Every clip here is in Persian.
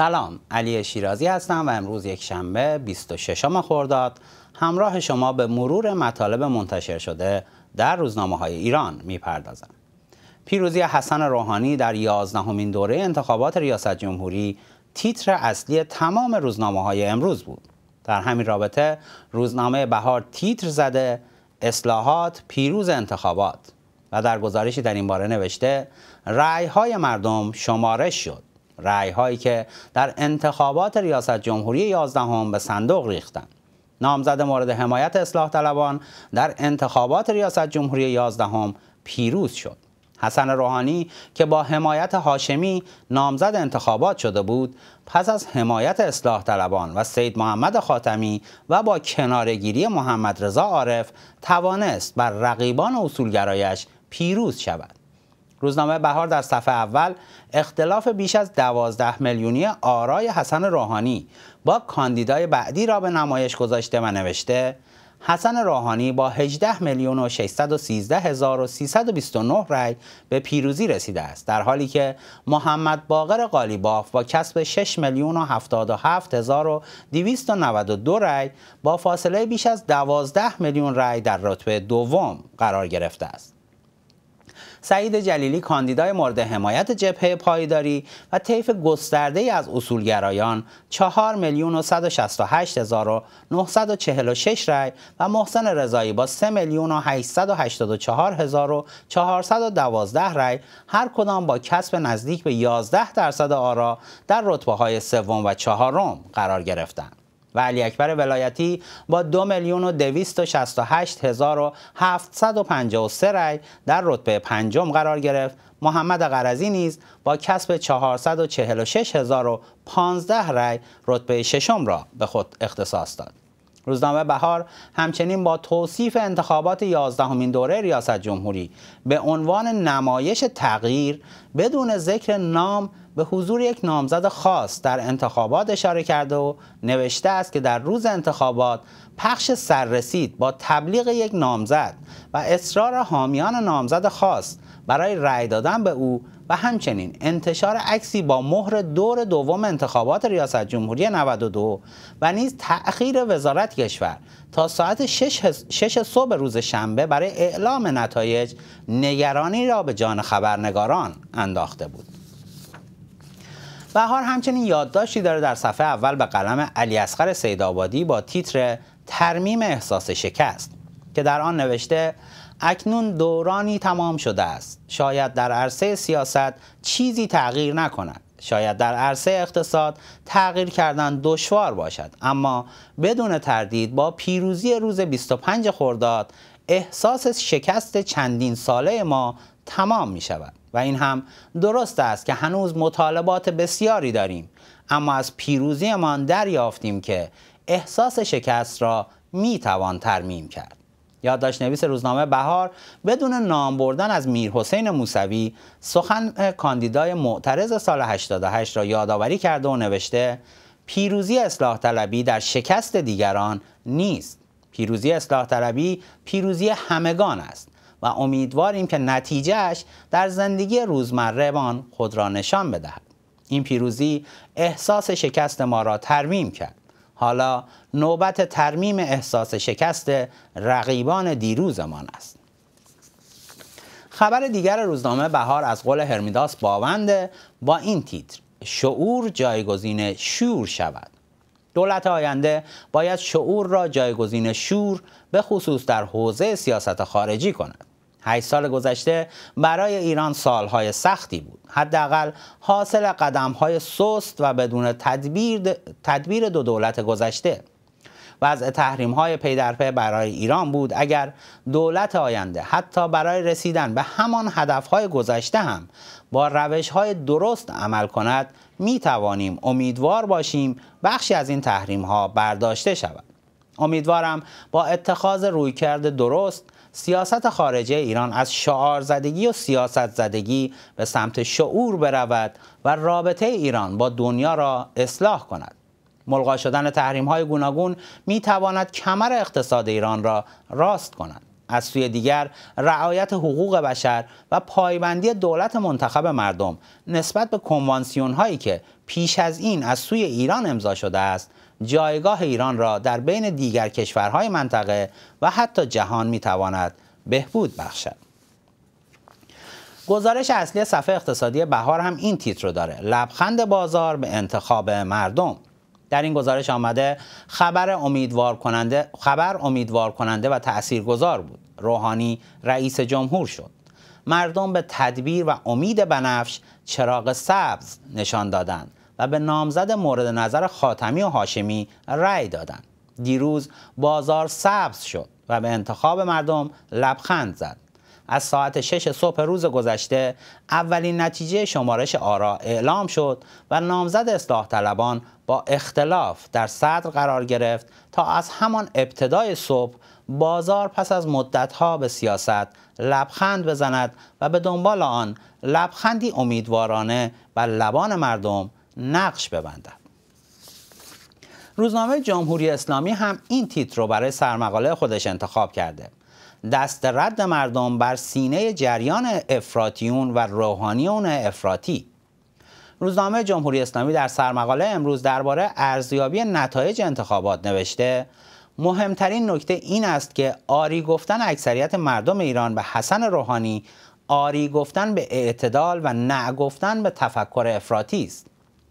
سلام علی شیرازی هستم و امروز یک شنبه 26 خرداد همراه شما به مرور مطالب منتشر شده در روزنامه های ایران میپردازم پیروزی حسن روحانی در یازدهمین دوره انتخابات ریاست جمهوری تیتر اصلی تمام روزنامه های امروز بود در همین رابطه روزنامه بهار تیتر زده اصلاحات پیروز انتخابات و در گزارشی در این باره نوشته رأی های مردم شمارش شد رأی هایی که در انتخابات ریاست جمهوری 11 هم به صندوق ریختند نامزد مورد حمایت اصلاح طلبان در انتخابات ریاست جمهوری 11 هم پیروز شد حسن روحانی که با حمایت هاشمی نامزد انتخابات شده بود پس از حمایت اصلاح طلبان و سید محمد خاتمی و با کنارگیری محمد رضا عارف توانست بر رقیبان اصولگرایش پیروز شود روزنامه بهار در صفحه اول اختلاف بیش از 12 میلیونی آرای حسن روحانی با کاندیدای بعدی را به نمایش گذاشته و نوشته حسن روحانی با 18 میلیون و 613 هزار و 329 رای به پیروزی رسیده است در حالی که محمد باقر قالیباف با کسب 6 میلیون و 77 هزار و 292 رای با فاصله بیش از 12 میلیون رای در رتبه دوم قرار گرفته است سعید جلیلی کاندیدای مورد حمایت جبهه پایداری و طیف گسترده از اصولگرایان 4 میلیون و رأی و محسن رضایی با 3 میلیون و رأی هر کدام با کسب نزدیک به 11 درصد آرا در رتبه های سوم و چهارم قرار گرفتند. و علی اکبر ولایتی با دو میلیون و دویست هزار و سد و در رتبه پنجم قرار گرفت محمد قرضی نیز با کسب 446015 رای رتبه ششم را به خود اختصاص داد. روزنامه بهار همچنین با توصیف انتخابات 11 دوره ریاست جمهوری به عنوان نمایش تغییر بدون ذکر نام به حضور یک نامزد خاص در انتخابات اشاره کرده و نوشته است که در روز انتخابات پخش سررسید با تبلیغ یک نامزد و اصرار حامیان نامزد خاص برای رأی دادن به او و همچنین انتشار عکسی با مهر دور دوم انتخابات ریاست جمهوری 92 و نیز تأخیر وزارت کشور تا ساعت 6 صبح روز شنبه برای اعلام نتایج نگرانی را به جان خبرنگاران انداخته بود بهار همچنین یادداشتی داره در صفحه اول به قلم علی اصغر سیدآبادی با تیتر ترمیم احساس شکست که در آن نوشته اکنون دورانی تمام شده است شاید در عرصه سیاست چیزی تغییر نکند شاید در عرصه اقتصاد تغییر کردن دشوار باشد اما بدون تردید با پیروزی روز 25 خرداد احساس شکست چندین ساله ما تمام می شود و این هم درست است که هنوز مطالبات بسیاری داریم اما از پیروزیمان دریافتیم که احساس شکست را می توان ترمیم کرد یادداشت نویس روزنامه بهار بدون نام بردن از حسین موسوی سخن کاندیدای معترض سال 88 را یادآوری کرده و نوشته پیروزی اصلاح طلبی در شکست دیگران نیست پیروزی اصلاح طلبی پیروزی همگان است و امیدواریم که نتیجهش در زندگی روزمره خود را نشان بدهد این پیروزی احساس شکست ما را ترمیم کرد حالا نوبت ترمیم احساس شکست رقیبان دیروزمان است خبر دیگر روزنامه بهار از قول هرمیداس باونده با این تیتر شعور جایگزین شور شود دولت آینده باید شعور را جایگزین شور به خصوص در حوزه سیاست خارجی کند هشت سال گذشته برای ایران سالهای سختی بود حداقل حاصل قدمهای سست و بدون تدبیر, تدبیر دو دولت گذشته وضع تحریم های پی برای ایران بود اگر دولت آینده حتی برای رسیدن به همان هدف های گذشته هم با روش های درست عمل کند می توانیم امیدوار باشیم بخشی از این تحریم ها برداشته شود امیدوارم با اتخاذ رویکرد درست سیاست خارجه ایران از شعار زدگی و سیاست زدگی به سمت شعور برود و رابطه ایران با دنیا را اصلاح کند. ملغا شدن تحریم های گوناگون می تواند کمر اقتصاد ایران را راست کند. از سوی دیگر رعایت حقوق بشر و پایبندی دولت منتخب مردم نسبت به کنوانسیون هایی که پیش از این از سوی ایران امضا شده است جایگاه ایران را در بین دیگر کشورهای منطقه و حتی جهان میتواند بهبود بخشد گزارش اصلی صفحه اقتصادی بهار هم این تیتر رو داره لبخند بازار به انتخاب مردم در این گزارش آمده خبر امیدوار کننده خبر امیدوار کننده و تاثیرگذار بود روحانی رئیس جمهور شد مردم به تدبیر و امید بنفش چراغ سبز نشان دادند و به نامزد مورد نظر خاتمی و هاشمی رأی دادند. دیروز بازار سبز شد و به انتخاب مردم لبخند زد. از ساعت شش صبح روز گذشته اولین نتیجه شمارش آرا اعلام شد و نامزد اصلاح طلبان با اختلاف در صدر قرار گرفت تا از همان ابتدای صبح بازار پس از مدتها به سیاست لبخند بزند و به دنبال آن لبخندی امیدوارانه و لبان مردم نقش ببندم روزنامه جمهوری اسلامی هم این تیتر رو برای سرمقاله خودش انتخاب کرده دست رد مردم بر سینه جریان افراتیون و روحانیون افراتی روزنامه جمهوری اسلامی در سرمقاله امروز درباره ارزیابی نتایج انتخابات نوشته مهمترین نکته این است که آری گفتن اکثریت مردم ایران به حسن روحانی آری گفتن به اعتدال و نه گفتن به تفکر افراطی است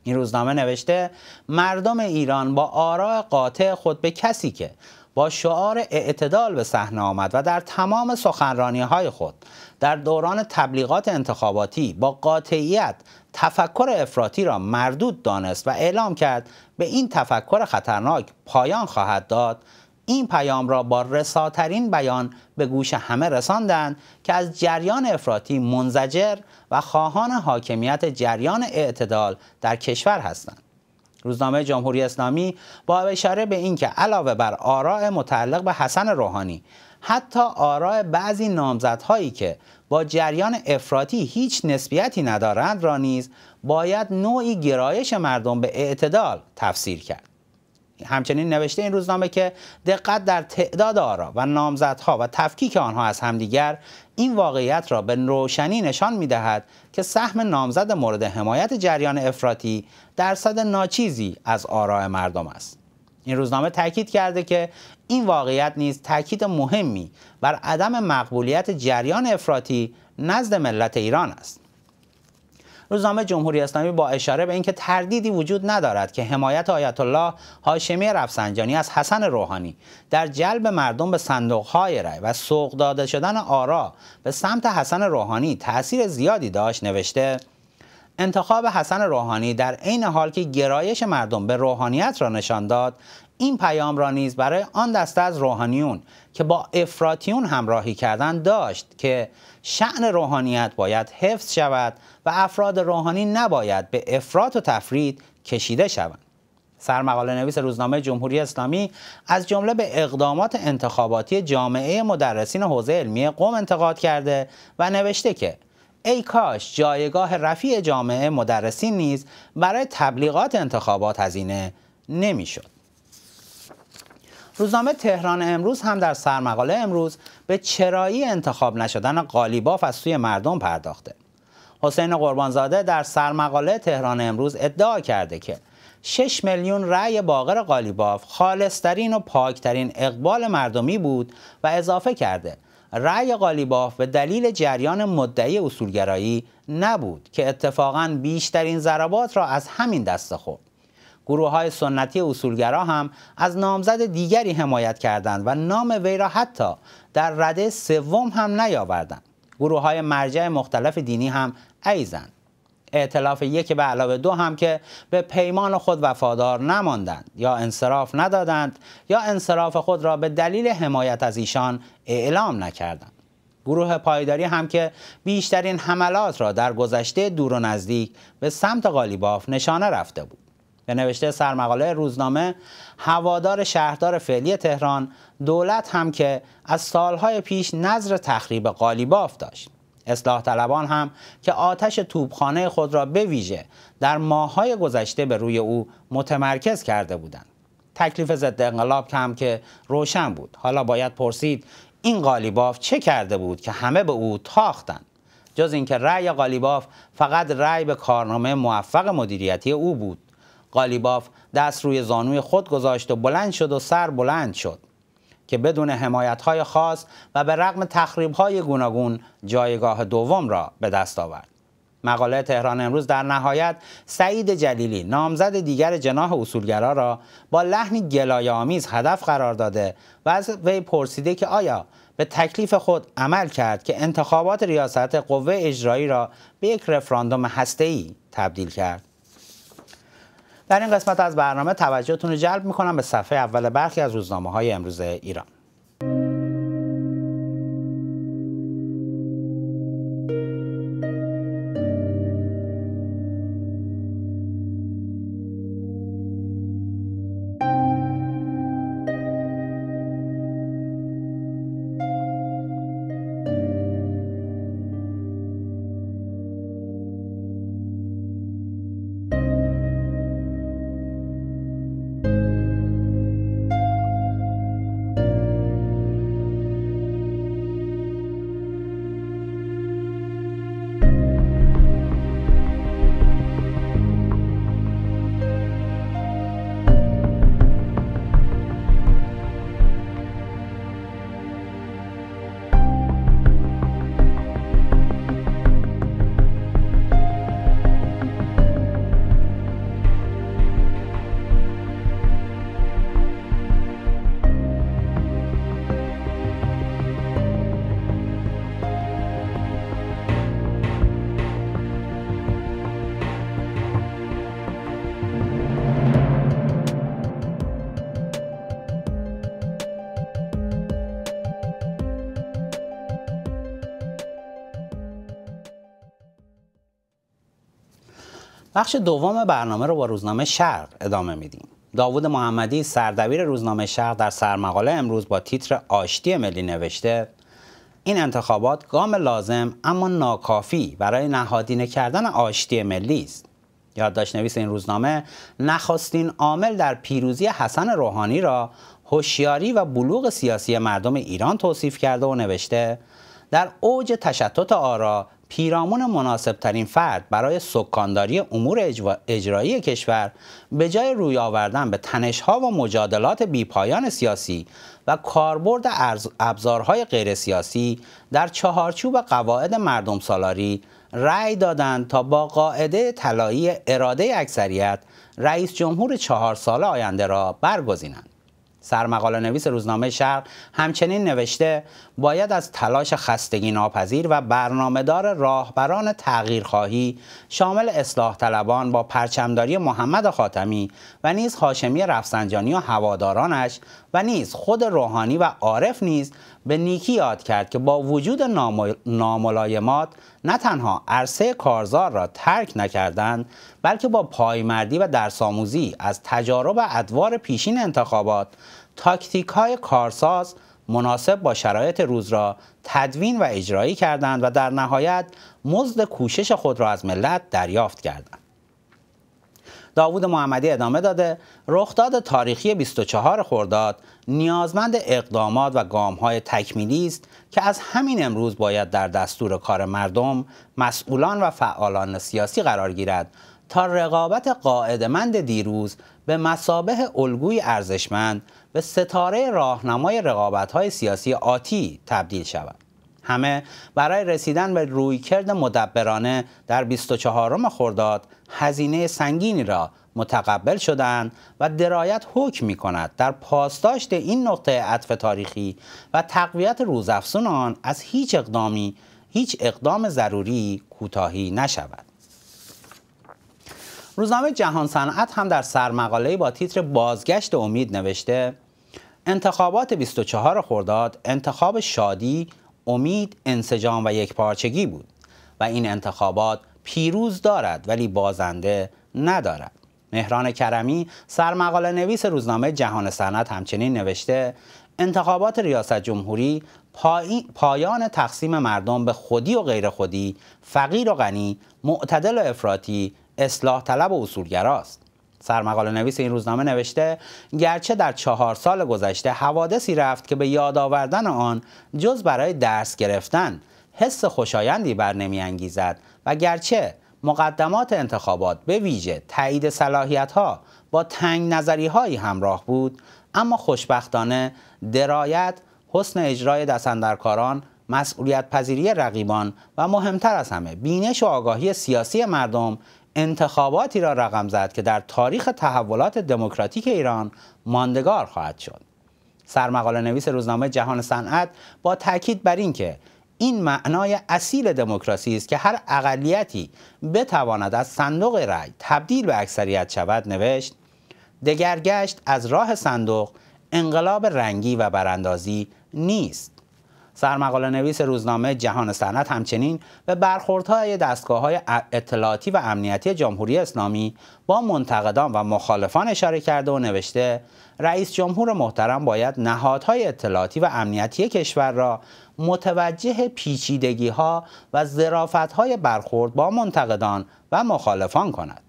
این روزنامه نوشته مردم ایران با آراء قاطع خود به کسی که با شعار اعتدال به صحنه آمد و در تمام سخنرانی های خود در دوران تبلیغات انتخاباتی با قاطعیت تفکر افراطی را مردود دانست و اعلام کرد به این تفکر خطرناک پایان خواهد داد این پیام را با رساترین بیان به گوش همه رساندند که از جریان افراطی منزجر و خواهان حاکمیت جریان اعتدال در کشور هستند. روزنامه جمهوری اسلامی با اشاره به اینکه علاوه بر آراء متعلق به حسن روحانی حتی آراء بعضی نامزدهایی که با جریان افراطی هیچ نسبیتی ندارند را نیز باید نوعی گرایش مردم به اعتدال تفسیر کرد همچنین نوشته این روزنامه که دقت در تعداد آرا و نامزدها و تفکیک آنها از همدیگر این واقعیت را به روشنی نشان می دهد که سهم نامزد مورد حمایت جریان افراطی درصد ناچیزی از آراء مردم است. این روزنامه تاکید کرده که این واقعیت نیز تاکید مهمی بر عدم مقبولیت جریان افراطی نزد ملت ایران است. روزنامه جمهوری اسلامی با اشاره به اینکه تردیدی وجود ندارد که حمایت آیت الله هاشمی رفسنجانی از حسن روحانی در جلب مردم به صندوقهای رأی و سوق داده شدن آرا به سمت حسن روحانی تاثیر زیادی داشت نوشته انتخاب حسن روحانی در عین حال که گرایش مردم به روحانیت را نشان داد این پیام را نیز برای آن دسته از روحانیون که با افراتیون همراهی کردن داشت که شعن روحانیت باید حفظ شود و افراد روحانی نباید به افراد و تفرید کشیده شوند. سرمقاله نویس روزنامه جمهوری اسلامی از جمله به اقدامات انتخاباتی جامعه مدرسین حوزه علمی قوم انتقاد کرده و نوشته که ای کاش جایگاه رفیع جامعه مدرسین نیز برای تبلیغات انتخابات هزینه نمیشد. روزنامه تهران امروز هم در سرمقاله امروز به چرایی انتخاب نشدن قالیباف از سوی مردم پرداخته حسین قربانزاده در سرمقاله تهران امروز ادعا کرده که 6 میلیون رأی باقر قالیباف خالصترین و پاکترین اقبال مردمی بود و اضافه کرده رأی قالیباف به دلیل جریان مدعی اصولگرایی نبود که اتفاقا بیشترین ضربات را از همین دست خورد گروه های سنتی اصولگرا هم از نامزد دیگری حمایت کردند و نام وی را حتی در رده سوم هم نیاوردند گروه های مرجع مختلف دینی هم ایزند اعتلاف یک به علاوه دو هم که به پیمان خود وفادار نماندند یا انصراف ندادند یا انصراف خود را به دلیل حمایت از ایشان اعلام نکردند گروه پایداری هم که بیشترین حملات را در گذشته دور و نزدیک به سمت قالیباف نشانه رفته بود به نوشته سرمقاله روزنامه هوادار شهردار فعلی تهران دولت هم که از سالهای پیش نظر تخریب قالیباف داشت اصلاح طلبان هم که آتش توبخانه خود را به ویژه در ماههای گذشته به روی او متمرکز کرده بودند تکلیف ضد انقلاب کم که روشن بود حالا باید پرسید این قالیباف چه کرده بود که همه به او تاختند جز اینکه رأی قالیباف فقط رأی به کارنامه موفق مدیریتی او بود قالیباف دست روی زانوی خود گذاشت و بلند شد و سر بلند شد که بدون های خاص و به رغم های گوناگون جایگاه دوم را به دست آورد. مقاله تهران امروز در نهایت سعید جلیلی نامزد دیگر جناح اصولگرا را با لحنی گلایه آمیز هدف قرار داده و از وی پرسیده که آیا به تکلیف خود عمل کرد که انتخابات ریاست قوه اجرایی را به یک رفراندوم هسته‌ای تبدیل کرد در این قسمت از برنامه توجهتون رو جلب میکنم به صفحه اول برخی از روزنامه های امروز ایران بخش دوم برنامه رو با روزنامه شرق ادامه میدیم داوود محمدی سردبیر روزنامه شرق در سرمقاله امروز با تیتر آشتی ملی نوشته این انتخابات گام لازم اما ناکافی برای نهادینه کردن آشتی ملی است یادداشت نویس این روزنامه نخستین عامل در پیروزی حسن روحانی را هوشیاری و بلوغ سیاسی مردم ایران توصیف کرده و نوشته در اوج تشتت آرا پیرامون مناسب ترین فرد برای سکانداری امور اجرایی کشور به جای روی آوردن به تنشها و مجادلات بیپایان سیاسی و کاربرد ابزارهای غیر سیاسی در چهارچوب قواعد مردم سالاری رأی دادند تا با قاعده طلایی اراده اکثریت رئیس جمهور چهار سال آینده را برگزینند سرمقاله نویس روزنامه شرق همچنین نوشته باید از تلاش خستگی ناپذیر و برنامهدار راهبران تغییرخواهی شامل اصلاح طلبان با پرچمداری محمد خاتمی و نیز هاشمی رفسنجانی و هوادارانش و نیز خود روحانی و عارف نیز به نیکی یاد کرد که با وجود ناملایمات نه تنها عرصه کارزار را ترک نکردند بلکه با پایمردی و درسآموزی از تجارب ادوار پیشین انتخابات تاکتیک های کارساز مناسب با شرایط روز را تدوین و اجرایی کردند و در نهایت مزد کوشش خود را از ملت دریافت کردند. داوود محمدی ادامه داده رخداد تاریخی 24 خرداد نیازمند اقدامات و گامهای تکمیلی است که از همین امروز باید در دستور کار مردم مسئولان و فعالان سیاسی قرار گیرد تا رقابت قاعدمند دیروز به مسابه الگوی ارزشمند به ستاره راهنمای رقابت‌های سیاسی آتی تبدیل شود. همه برای رسیدن به رویکرد مدبرانه در 24 خرداد هزینه سنگینی را متقبل شدند و درایت حکم می کند در پاسداشت این نقطه عطف تاریخی و تقویت روزافزون آن از هیچ اقدامی هیچ اقدام ضروری کوتاهی نشود. روزنامه جهان صنعت هم در سرمقاله با تیتر بازگشت امید نوشته انتخابات 24 خرداد انتخاب شادی، امید، انسجام و یکپارچگی بود و این انتخابات پیروز دارد ولی بازنده ندارد. مهران کرمی سرمقاله نویس روزنامه جهان صنعت همچنین نوشته انتخابات ریاست جمهوری پای... پایان تقسیم مردم به خودی و غیر خودی، فقیر و غنی، معتدل و افراطی، اصلاح طلب و اصولگراست سرمقاله نویس این روزنامه نوشته گرچه در چهار سال گذشته حوادثی رفت که به یاد آوردن آن جز برای درس گرفتن حس خوشایندی بر انگیزد و گرچه مقدمات انتخابات به ویژه تایید صلاحیت ها با تنگ نظری هایی همراه بود اما خوشبختانه درایت حسن اجرای دستندرکاران مسئولیت پذیری رقیبان و مهمتر از همه بینش و آگاهی سیاسی مردم انتخاباتی را رقم زد که در تاریخ تحولات دموکراتیک ایران ماندگار خواهد شد سرمقاله نویس روزنامه جهان صنعت با تاکید بر اینکه این معنای اصیل دموکراسی است که هر اقلیتی بتواند از صندوق رأی تبدیل به اکثریت شود نوشت دگرگشت از راه صندوق انقلاب رنگی و براندازی نیست سرمقاله نویس روزنامه جهان صنعت همچنین به برخوردهای دستگاه های اطلاعاتی و امنیتی جمهوری اسلامی با منتقدان و مخالفان اشاره کرده و نوشته رئیس جمهور محترم باید نهادهای اطلاعاتی و امنیتی کشور را متوجه پیچیدگی ها و ظرافت های برخورد با منتقدان و مخالفان کند.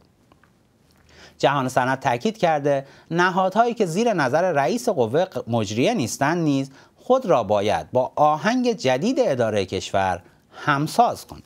جهان صنعت تاکید کرده نهادهایی که زیر نظر رئیس قوه مجریه نیستند نیز خود را باید با آهنگ جدید اداره کشور همساز کنند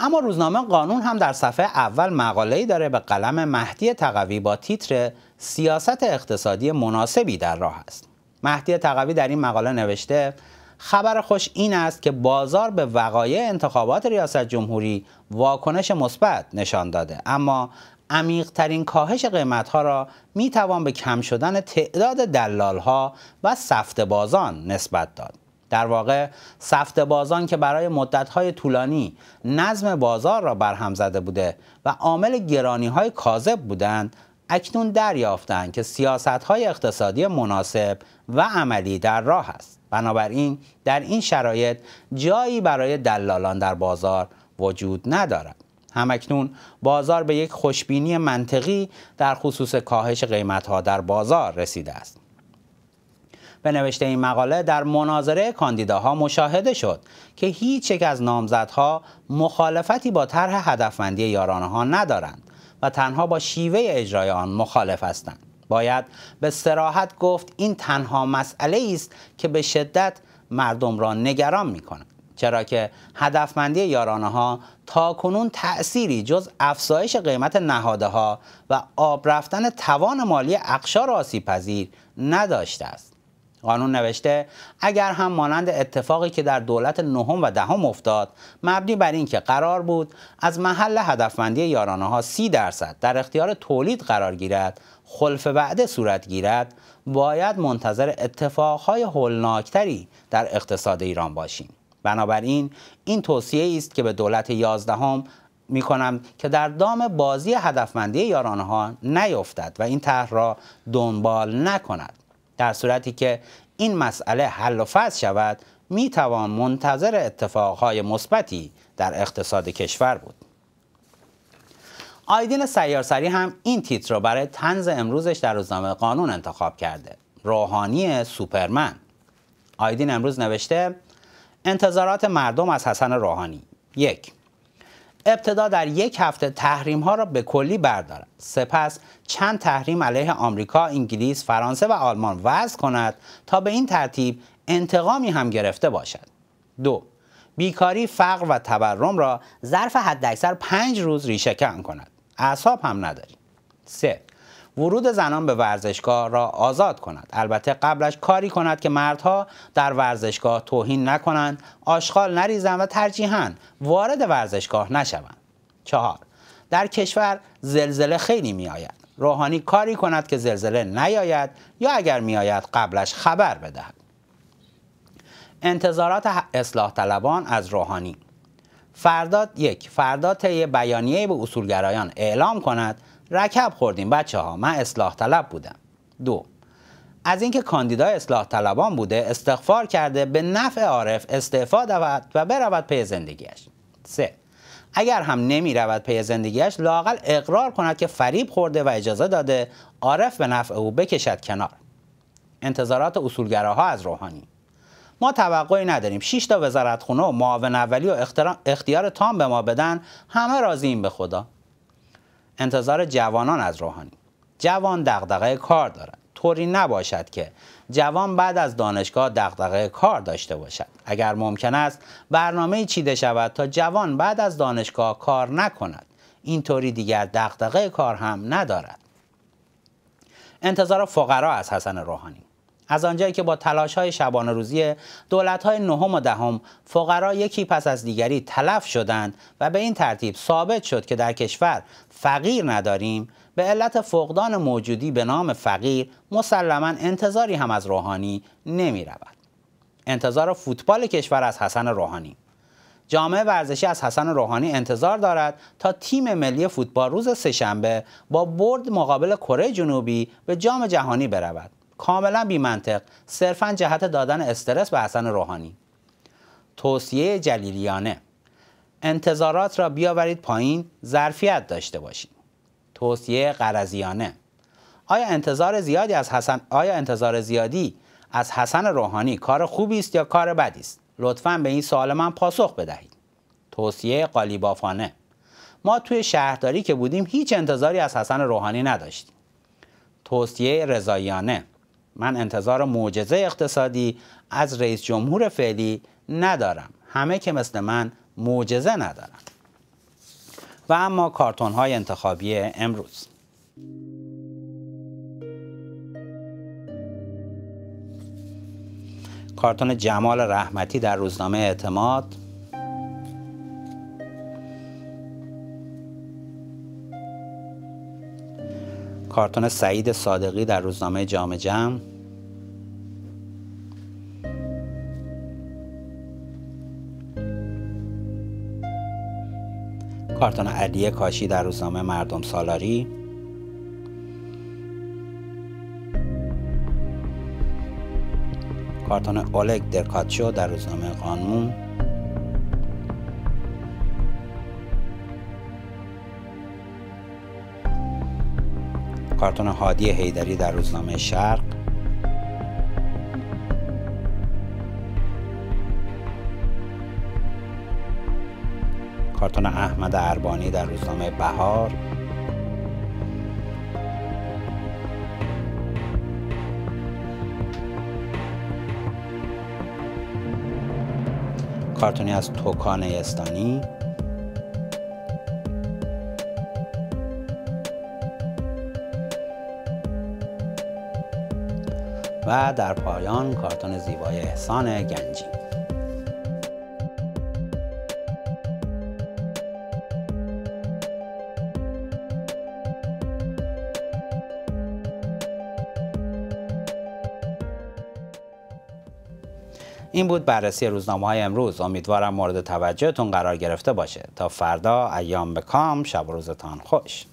اما روزنامه قانون هم در صفحه اول مقاله‌ای داره به قلم مهدی تقوی با تیتر سیاست اقتصادی مناسبی در راه است مهدی تقوی در این مقاله نوشته خبر خوش این است که بازار به وقایع انتخابات ریاست جمهوری واکنش مثبت نشان داده اما ترین کاهش قیمت ها را می توان به کم شدن تعداد دلال ها و سفت بازان نسبت داد. در واقع سفت بازان که برای مدت های طولانی نظم بازار را برهم زده بوده و عامل گرانی های کاذب بودند اکنون دریافتند که سیاست های اقتصادی مناسب و عملی در راه است بنابراین در این شرایط جایی برای دلالان در بازار وجود ندارد همکنون بازار به یک خوشبینی منطقی در خصوص کاهش قیمتها در بازار رسیده است. به نوشته این مقاله در مناظره کاندیداها مشاهده شد که هیچ یک از نامزدها مخالفتی با طرح هدفمندی یارانه ها ندارند و تنها با شیوه اجرای آن مخالف هستند. باید به سراحت گفت این تنها مسئله است که به شدت مردم را نگران می کند. چرا که هدفمندی یارانه ها تا کنون تأثیری جز افزایش قیمت نهاده ها و آب رفتن توان مالی اقشار آسیب پذیر نداشته است. قانون نوشته اگر هم مانند اتفاقی که در دولت نهم و دهم افتاد مبنی بر اینکه قرار بود از محل هدفمندی یارانه ها سی درصد در اختیار تولید قرار گیرد خلف وعده صورت گیرد باید منتظر اتفاقهای هولناکتری در اقتصاد ایران باشیم بنابراین این توصیه است که به دولت یازدهم می کنم که در دام بازی هدفمندی ها نیفتد و این طرح را دنبال نکند در صورتی که این مسئله حل و فصل شود می منتظر اتفاقهای مثبتی در اقتصاد کشور بود آیدین سیارسری هم این تیتر را برای تنز امروزش در روزنامه قانون انتخاب کرده روحانی سوپرمن آیدین امروز نوشته انتظارات مردم از حسن روحانی یک ابتدا در یک هفته تحریم ها را به کلی بردارد سپس چند تحریم علیه آمریکا، انگلیس، فرانسه و آلمان وضع کند تا به این ترتیب انتقامی هم گرفته باشد دو بیکاری، فقر و تورم را ظرف حداکثر پنج روز ریشه کن کند اعصاب هم نداری سه ورود زنان به ورزشگاه را آزاد کند البته قبلش کاری کند که مردها در ورزشگاه توهین نکنند آشغال نریزند و ترجیحاً وارد ورزشگاه نشوند چهار در کشور زلزله خیلی میآید روحانی کاری کند که زلزله نیاید یا اگر میآید قبلش خبر بدهد انتظارات اصلاح طلبان از روحانی فرداد یک فردا طی بیانیه به اصولگرایان اعلام کند رکب خوردیم بچه ها من اصلاح طلب بودم دو از اینکه کاندیدا اصلاح طلبان بوده استغفار کرده به نفع عارف استعفا دود و برود پی زندگیش سه اگر هم نمی رود پی زندگیش لاقل اقرار کند که فریب خورده و اجازه داده عارف به نفع او بکشد کنار انتظارات اصولگراها از روحانی ما توقعی نداریم 6 تا وزارتخونه و معاون اولی و اختیار تام به ما بدن همه راضیم به خدا انتظار جوانان از روحانی جوان دغدغه کار دارد طوری نباشد که جوان بعد از دانشگاه دغدغه کار داشته باشد اگر ممکن است برنامه چیده شود تا جوان بعد از دانشگاه کار نکند اینطوری دیگر دغدغه کار هم ندارد انتظار فقرا از حسن روحانی از آنجایی که با تلاش های شبان روزی دولت های نهم و دهم فقرا یکی پس از دیگری تلف شدند و به این ترتیب ثابت شد که در کشور فقیر نداریم به علت فقدان موجودی به نام فقیر مسلما انتظاری هم از روحانی نمی رود. انتظار فوتبال کشور از حسن روحانی جامعه ورزشی از حسن روحانی انتظار دارد تا تیم ملی فوتبال روز سهشنبه با برد مقابل کره جنوبی به جام جهانی برود کاملا بی منطق صرفا جهت دادن استرس به حسن روحانی توصیه جلیلیانه انتظارات را بیاورید پایین ظرفیت داشته باشید توصیه قرضیانه آیا انتظار زیادی از حسن آیا انتظار زیادی از حسن روحانی کار خوبی است یا کار بدی است لطفا به این سوال من پاسخ بدهید توصیه قالیبافانه ما توی شهرداری که بودیم هیچ انتظاری از حسن روحانی نداشتیم توصیه رضاییانه من انتظار معجزه اقتصادی از رئیس جمهور فعلی ندارم همه که مثل من معجزه ندارن و اما کارتون های انتخابی امروز کارتون جمال رحمتی در روزنامه اعتماد کارتون سعید صادقی در روزنامه جام جم کارتون علی کاشی در روزنامه مردم سالاری کارتون اولگ درکاتشو در روزنامه قانون کارتون هادی هیدری در روزنامه شرق کارتون احمد اربانی در روزنامه بهار کارتونی از توکان استانی و در پایان کارتون زیبای احسان گنجی این بود بررسی روزنامه های امروز امیدوارم مورد توجهتون قرار گرفته باشه تا فردا ایام به کام شب و روزتان خوش